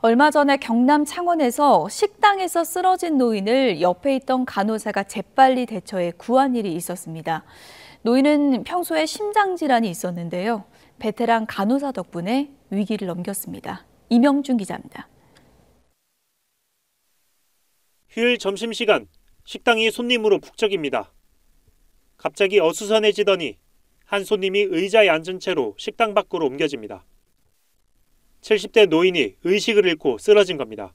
얼마 전에 경남 창원에서 식당에서 쓰러진 노인을 옆에 있던 간호사가 재빨리 대처해 구한 일이 있었습니다. 노인은 평소에 심장질환이 있었는데요. 베테랑 간호사 덕분에 위기를 넘겼습니다. 이명준 기자입니다. 휴일 점심시간 식당이 손님으로 북적입니다. 갑자기 어수선해지더니 한 손님이 의자에 앉은 채로 식당 밖으로 옮겨집니다. 70대 노인이 의식을 잃고 쓰러진 겁니다.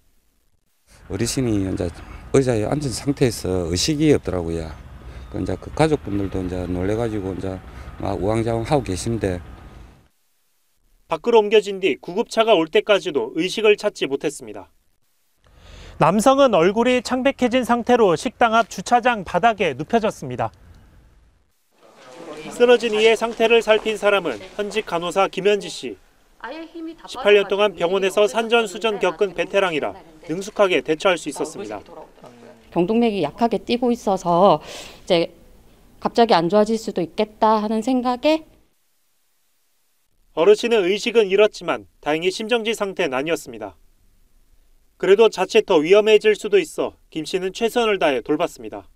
어르신이 이제 의자에 앉은 상태에서 의식이 없더라고요. 그 이제 그 가족분들도 이제 놀래가지고 이제 막 우왕좌왕 하고 계신데. 밖으로 옮겨진 뒤 구급차가 올 때까지도 의식을 찾지 못했습니다. 남성은 얼굴이 창백해진 상태로 식당 앞 주차장 바닥에 눕혀졌습니다. 쓰러진 이의 상태를 살핀 사람은 현직 간호사 김현지 씨. 18년 동안 병원에서 산전수전 네, 겪은 베테랑이라 네, 네, 능숙하게 대처할 수 어, 있었습니다. 경동맥이 약하게 뛰고 있어서 이제 갑자기 안 좋아질 수도 있겠다 하는 생각에 어르신의 의식은 잃었지만 다행히 심정지 상태는 아니었습니다. 그래도 자칫 더 위험해질 수도 있어 김 씨는 최선을 다해 돌봤습니다.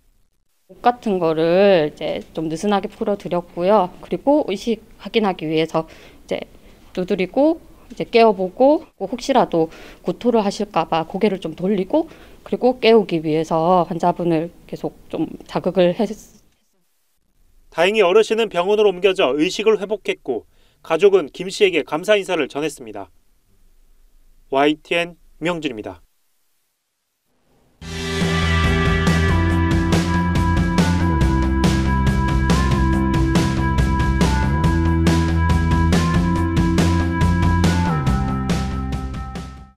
옷 같은 거를 이제 좀 느슨하게 풀어드렸고요. 그리고 의식 확인하기 위해서 이제 두드리고 이제 깨워보고 혹시라도 구토를 하실까봐 고개를 좀 돌리고 그리고 깨우기 위해서 환자분을 계속 좀 자극을 했. 다행히 어르신은 병원으로 옮겨져 의식을 회복했고 가족은 김 씨에게 감사 인사를 전했습니다. YTN 명준입니다.